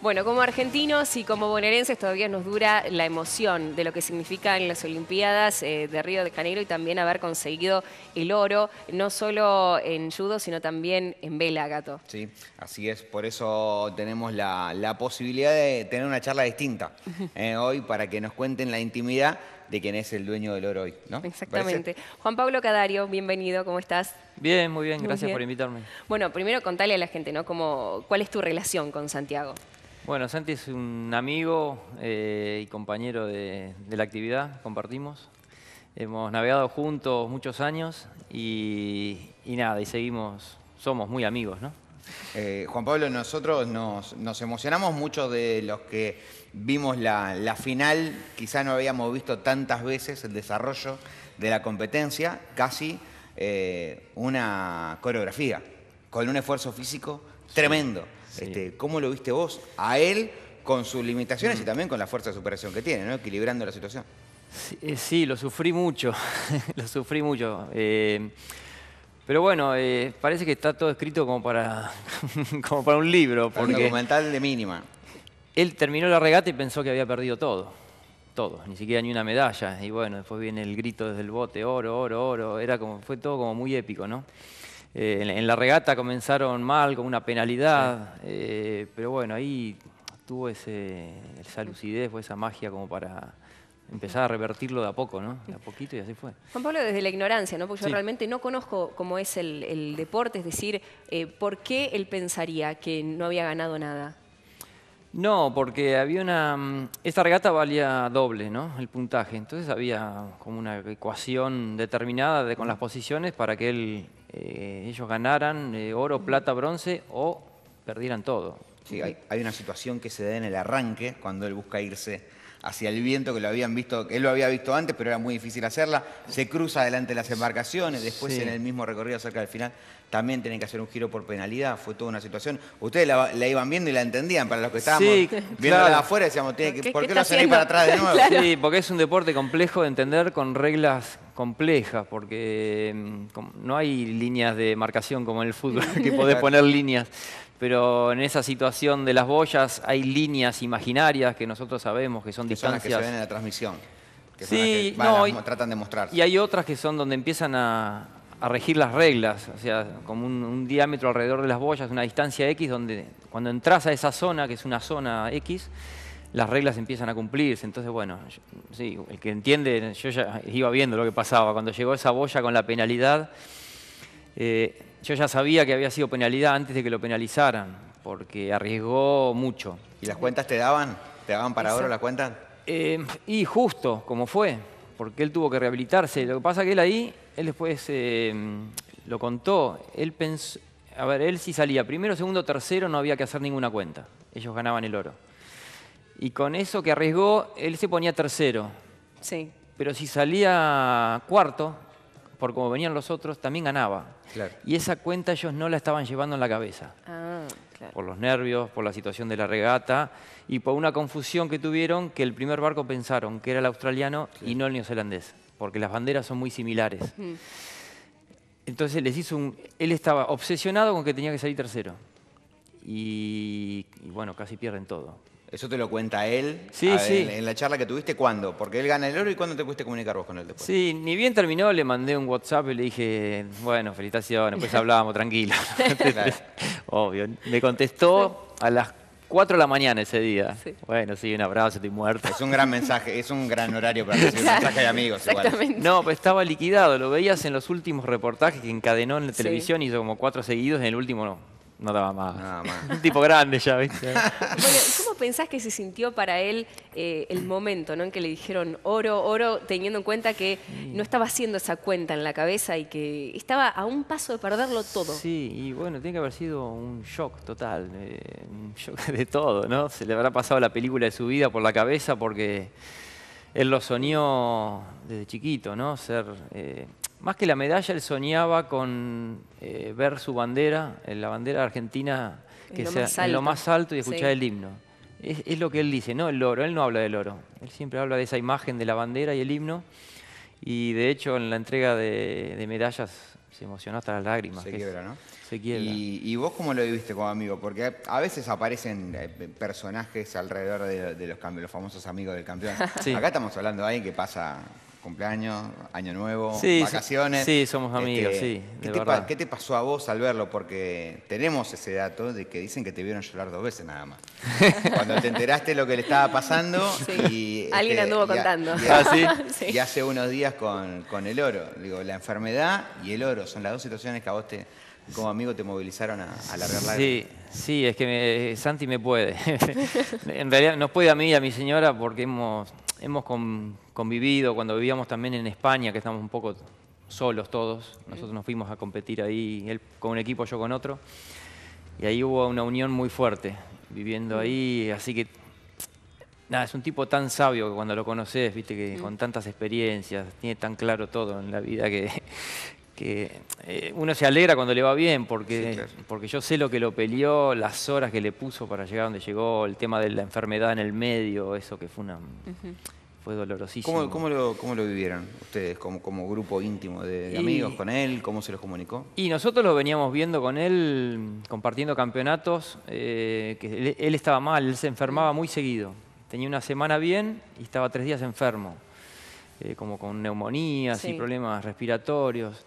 Bueno, como argentinos y como bonaerenses todavía nos dura la emoción de lo que significan las Olimpiadas eh, de Río de Janeiro y también haber conseguido el oro, no solo en judo, sino también en vela, Gato. Sí, así es. Por eso tenemos la, posibilidad de tener una charla distinta eh, hoy para que nos cuenten la intimidad de quién es el dueño del oro hoy, ¿no? Exactamente. Juan Pablo Cadario, bienvenido, ¿cómo estás? Bien, muy bien, gracias por invitarme. Bueno, primero contale a la gente, ¿no? Como, ¿Cuál es tu relación con Santiago? Bueno, Santi es un amigo eh, y compañero de, la actividad, compartimos. Hemos navegado juntos muchos años y, nada, y seguimos, somos muy amigos, ¿no? Eh, Juan Pablo, nosotros nos, emocionamos mucho de los que vimos la, la, final, quizá no habíamos visto tantas veces el desarrollo de la competencia, casi eh, una coreografía, con un esfuerzo físico tremendo. Este, ¿Cómo lo viste vos a él con sus limitaciones y mm. también con la fuerza de superación que tiene, equilibrando la situación? Sí, eh, lo sufrí mucho, lo sufrí mucho. Eh, pero bueno, eh, parece que está todo escrito como para, como para un libro. Porque un documental de mínima. Él terminó la regata y pensó que había perdido todo. Todo, ni siquiera ni una medalla. Y bueno, después viene el grito desde el bote, oro, oro, oro. Era como, fue todo como muy épico, ¿no? Eh, en, la regata comenzaron mal, con una penalidad, eh, pero bueno, ahí tuvo esa lucidez o esa magia como para empezar a revertirlo de a poco, ¿no? De a poquito y así fue. Juan Pablo, desde la ignorancia, ¿no? Porque yo realmente no conozco cómo es el, deporte, es decir, eh, ¿por qué él pensaría que no había ganado nada? No, porque había una... Mm, esta regata valía doble, ¿no? El puntaje. Entonces había como una ecuación determinada con las posiciones para que él eh, ellos ganaran eh, oro, plata, bronce o perdieran todo. Sí, hay una situación que se da en el arranque cuando él busca irse hacia el viento que lo habían visto, él lo había visto antes, pero era muy difícil hacerla. Se cruza adelante las embarcaciones, después en el mismo recorrido cerca del final también tienen que hacer un giro por penalidad, fue toda una situación. Ustedes la, iban viendo y la entendían, para los que estábamos viendo de afuera decíamos, ¿por qué, no se para atrás de nuevo? Sí, porque es un deporte complejo de entender con reglas complejas, porque mm, no hay líneas de marcación como en el fútbol, que podés poner líneas pero en esa situación de las boyas hay líneas imaginarias que nosotros sabemos que son que distancias. Son las que se ven en la transmisión. Que son las van, tratan de mostrar. Y hay otras que son donde empiezan a, regir las reglas, o sea, como un, diámetro alrededor de las boyas, una distancia X, donde cuando entras a esa zona, que es una zona X, las reglas empiezan a cumplirse. Entonces, bueno, sí, el que entiende, yo ya iba viendo lo que pasaba. Cuando llegó esa boya con la penalidad, eh, yo ya sabía que había sido penalidad antes de que lo penalizaran, porque arriesgó mucho. ¿Y las cuentas te daban? ¿Te daban para oro las cuentas? Eh, y justo, como fue, porque él tuvo que rehabilitarse. Lo que pasa que él ahí, él después eh, lo contó, él pensó, a ver, él si salía primero, segundo, tercero, no había que hacer ninguna cuenta. Ellos ganaban el oro. Y con eso que arriesgó, él se ponía tercero. Sí. Pero si salía cuarto, por cómo venían los otros, también ganaba. Y esa cuenta ellos no la estaban llevando en la cabeza. Ah, por los nervios, por la situación de la regata y por una confusión que tuvieron que el primer barco pensaron que era el australiano y no el neozelandés, porque las banderas son muy similares. Entonces les hizo un... Él estaba obsesionado con que tenía que salir tercero. y bueno, casi pierden todo. Eso te lo cuenta él En, la charla que tuviste, ¿cuándo? Porque él gana el oro y ¿cuándo te pudiste comunicar vos con él después? Sí, ni bien terminó, le mandé un WhatsApp y le dije, bueno, felicitaciones, pues hablábamos tranquilo. Obvio. Me contestó a las 4 de la mañana ese día. Bueno, sí, un abrazo, estoy muerto. Es un gran mensaje, es un gran horario para recibir un mensaje de amigos. Igual. No, pues estaba liquidado, lo veías en los últimos reportajes que encadenó en la televisión, hizo como cuatro seguidos, en el último no no daba más. Un tipo grande ya, ¿viste? bueno, ¿cómo pensás que se sintió para él eh, el momento ¿no? en que le dijeron oro, oro, teniendo en cuenta que no estaba haciendo esa cuenta en la cabeza y que estaba a un paso de perderlo todo? Sí, y bueno, tiene que haber sido un shock total, eh, un shock de todo, ¿no? Se le habrá pasado la película de su vida por la cabeza porque él lo soñó desde chiquito, ¿no? Ser. Eh, más que la medalla, él soñaba con eh, ver su bandera, eh, la bandera argentina, que en lo en lo más alto y escuchar el himno. Es, lo que él dice, no el oro, él no habla del oro. Él siempre habla de esa imagen de la bandera y el himno. Y de hecho, en la entrega de, medallas se emocionó hasta las lágrimas. Se quiebra, ¿no? Se quiebra. ¿Y, vos cómo lo viviste como amigo? Porque a veces aparecen eh, personajes alrededor de, los los, los famosos amigos del campeón. Acá estamos hablando de alguien que pasa cumpleaños, año nuevo, vacaciones. Sí, somos este, amigos, sí. ¿qué, Te, pasó a vos al verlo? Porque tenemos ese dato de que dicen que te vieron llorar dos veces nada más. Cuando te enteraste lo que le estaba pasando y... Alguien este, anduvo contando. Ah, y, hace unos días con, el oro. Digo, la enfermedad y el oro son las dos situaciones que a vos te, como amigo te movilizaron a, a largar la Sí, sí, es que eh, Santi me puede. en realidad nos puede a mí y a mi señora porque hemos hemos convivido cuando vivíamos también en España, que estamos un poco solos todos. Nosotros nos fuimos a competir ahí, él con un equipo, yo con otro. Y ahí hubo una unión muy fuerte, viviendo ahí. Así que, nada, es un tipo tan sabio que cuando lo conoces, viste, que con tantas experiencias, tiene tan claro todo en la vida que que eh, uno se alegra cuando le va bien, porque, porque yo sé lo que lo peleó, las horas que le puso para llegar donde llegó, el tema de la enfermedad en el medio, eso que fue una... Fue dolorosísimo. ¿Cómo, lo, ¿Cómo, lo, vivieron ustedes como, grupo íntimo de, amigos con él? ¿Cómo se los comunicó? Y nosotros lo veníamos viendo con él, compartiendo campeonatos, eh, que él, estaba mal, él se enfermaba muy seguido. Tenía una semana bien y estaba tres días enfermo, eh, como con neumonías y problemas respiratorios.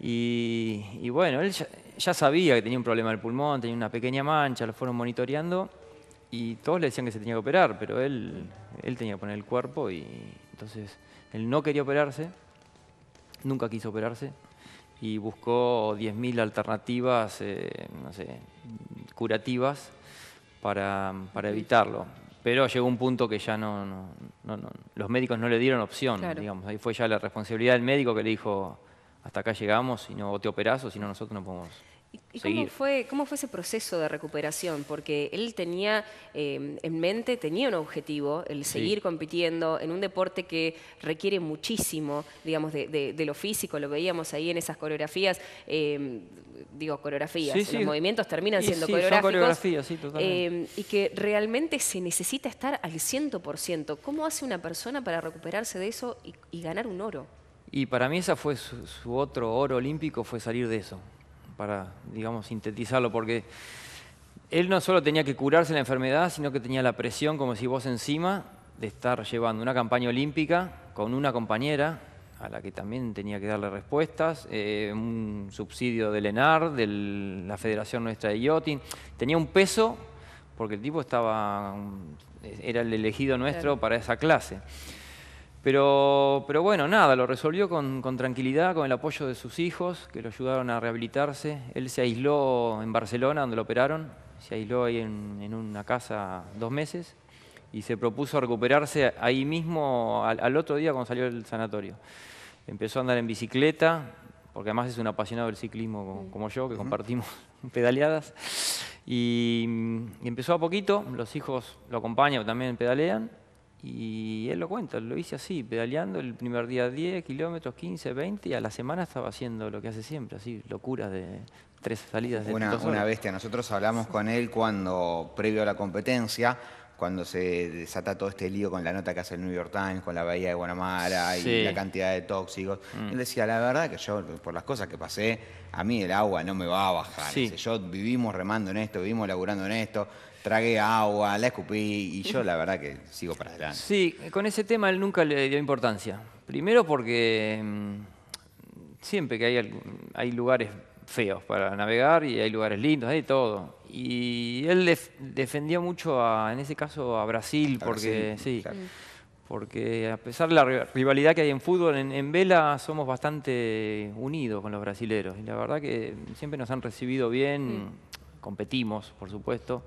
Y, bueno, él ya, sabía que tenía un problema del pulmón, tenía una pequeña mancha, lo fueron monitoreando y todos le decían que se tenía que operar, pero él, él tenía que poner el cuerpo y entonces él no quería operarse, nunca quiso operarse y buscó 10.000 alternativas, eh, no sé, curativas para, evitarlo. Pero llegó un punto que ya no, los médicos no le dieron opción, digamos. Ahí fue ya la responsabilidad del médico que le dijo, hasta acá llegamos, si no te operás o si no nosotros no podemos. ¿Y cómo fue, ese proceso de recuperación? Porque él tenía eh, en mente, tenía un objetivo, el seguir compitiendo en un deporte que requiere muchísimo, digamos, de, lo físico, lo veíamos ahí en esas coreografías, em, digo, coreografías, los movimientos terminan siendo coreografías, em, y que realmente se necesita estar al 100%. ¿Cómo hace una persona para recuperarse de eso y ganar un oro? Y para mí esa fue su, otro oro olímpico, fue salir de eso, para, digamos, sintetizarlo, porque él no solo tenía que curarse la enfermedad, sino que tenía la presión, como si vos encima, de estar llevando una campaña olímpica con una compañera, a la que también tenía que darle respuestas, eh, un subsidio del ENAR, de la Federación Nuestra de Yachting. Tenía un peso porque el tipo estaba, era el elegido nuestro para esa clase. Pero, bueno, nada, lo resolvió con, tranquilidad, con el apoyo de sus hijos, que lo ayudaron a rehabilitarse. Él se aisló en Barcelona, donde lo operaron, se aisló ahí en, una casa dos meses y se propuso recuperarse ahí mismo al, otro día cuando salió del sanatorio. Empezó a andar en bicicleta, porque además es un apasionado del ciclismo como, yo, que compartimos pedaleadas. y, empezó a poquito, los hijos lo acompañan, también pedalean, y él lo cuenta, lo hice así, pedaleando el primer día 10 kilómetros, 15, 20, y a la semana estaba haciendo lo que hace siempre, así, locuras de tres salidas de una, una bestia. Nosotros hablamos con él cuando, previo a la competencia, cuando se desata todo este lío con la nota que hace el New York Times, con la bahía de Guanamara y la cantidad de tóxicos. Mm. Él decía, la verdad que yo, por las cosas que pasé, a mí el agua no me va a bajar. Sí. Yo vivimos remando en esto, vivimos laburando en esto tragué agua, la escupí y yo la verdad que sigo para adelante. Sí, con ese tema él nunca le dio importancia. Primero porque mm, siempre que hay, hay lugares feos para navegar y hay lugares lindos, hay todo. Y él def defendía mucho, a, en ese caso, a Brasil, porque sí. Porque a pesar de la rivalidad que hay en fútbol, en, vela somos bastante unidos con los brasileros. Y la verdad que siempre nos han recibido bien, competimos, por supuesto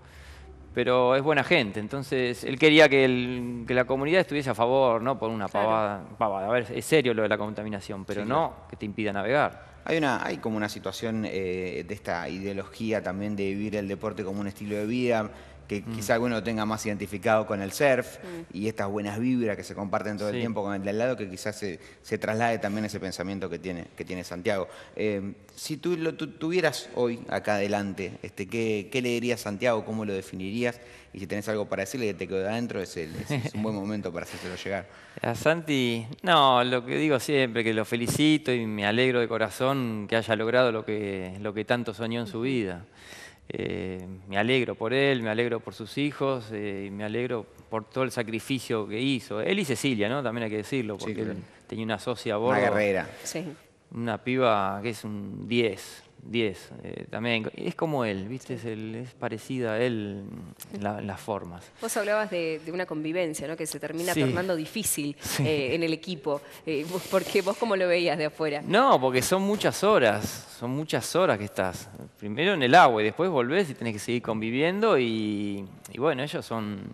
pero es buena gente. Entonces, él quería que, la comunidad estuviese a favor, no por una pavada, pavada. A ver, es serio lo de la contaminación, pero no que te impida navegar. Hay, una, hay como una situación eh, de esta ideología también de vivir el deporte como un estilo de vida que quizás mm. quizá alguno tenga más identificado con el surf mm. y estas buenas vibras que se comparten todo el tiempo con el de al lado, que quizás se, traslade también ese pensamiento que tiene, que tiene Santiago. Eh, si tú lo tuvieras hoy acá adelante, este, ¿qué, ¿qué, le dirías a Santiago? ¿Cómo lo definirías? Y si tenés algo para decirle que te quedó adentro, es, un buen momento para hacérselo llegar. A Santi, no, lo que digo siempre, que lo felicito y me alegro de corazón que haya logrado lo que, lo que tanto soñó en su vida. Eh, me alegro por él, me alegro por sus hijos, eh, y me alegro por todo el sacrificio que hizo. Él y Cecilia, ¿no? También hay que decirlo, porque tenía una socia a bordo. Una guerrera. Sí. Una piba que es un 10, 10, eh, también. Es como él, ¿viste? Es, es parecida a él en, las formas. Vos hablabas de, una convivencia, ¿no? Que se termina tornando difícil eh, en el equipo. Eh, porque vos cómo lo veías de afuera? No, porque son muchas horas, son muchas horas que estás. Primero en el agua y después volvés y tenés que seguir conviviendo y bueno, ellos son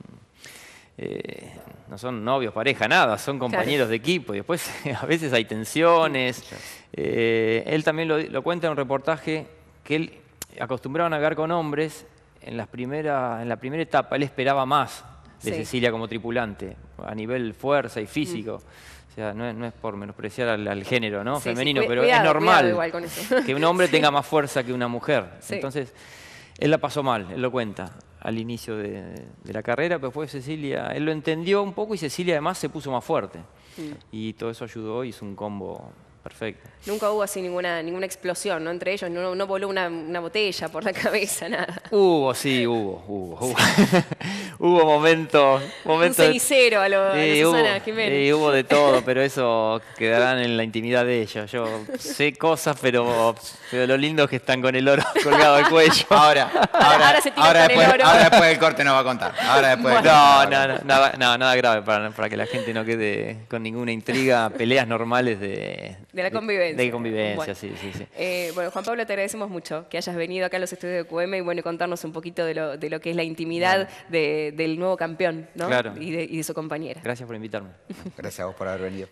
eh, no son novios, pareja, nada, son compañeros de equipo. Y después a veces hay tensiones. Eh, él también lo, cuenta en un reportaje que él acostumbraba a navegar con hombres. En, las en la primera etapa él esperaba más de Cecilia como tripulante, a nivel fuerza y mm. físico. O sea, no es, por menospreciar al, género ¿no? femenino, pero es normal que un hombre tenga más fuerza que una mujer. Entonces, él la pasó mal, él lo cuenta al inicio de, la carrera, pero fue Cecilia, él lo entendió un poco y Cecilia además se puso más fuerte. Mm. Y todo eso ayudó y hizo un combo perfecto. Nunca hubo así ninguna, ninguna explosión, ¿no? Entre ellos, no, no voló una, botella por la cabeza, nada. Hubo, sí, hubo, hubo hubo momentos. momentos Un cenicero a, lo, Susana hubo, Jiménez. Sí, hubo de todo, pero eso quedarán en la intimidad de ellos. Yo sé cosas, pero, lo lindo es que están con el oro colgado al cuello. Ahora, ahora, ahora, se ahora después, el ahora después corte nos va a contar. no, nada, grave para, que la gente no quede con ninguna intriga, peleas normales de, de la convivencia. De, convivencia, bueno. sí, sí. sí. Eh, bueno, Juan Pablo, te agradecemos mucho que hayas venido acá a los estudios de QM y bueno, contarnos un poquito de lo, de lo que es la intimidad de del nuevo campeón ¿no? y, de, y de su compañera. Gracias por invitarme. Gracias a vos por haber venido.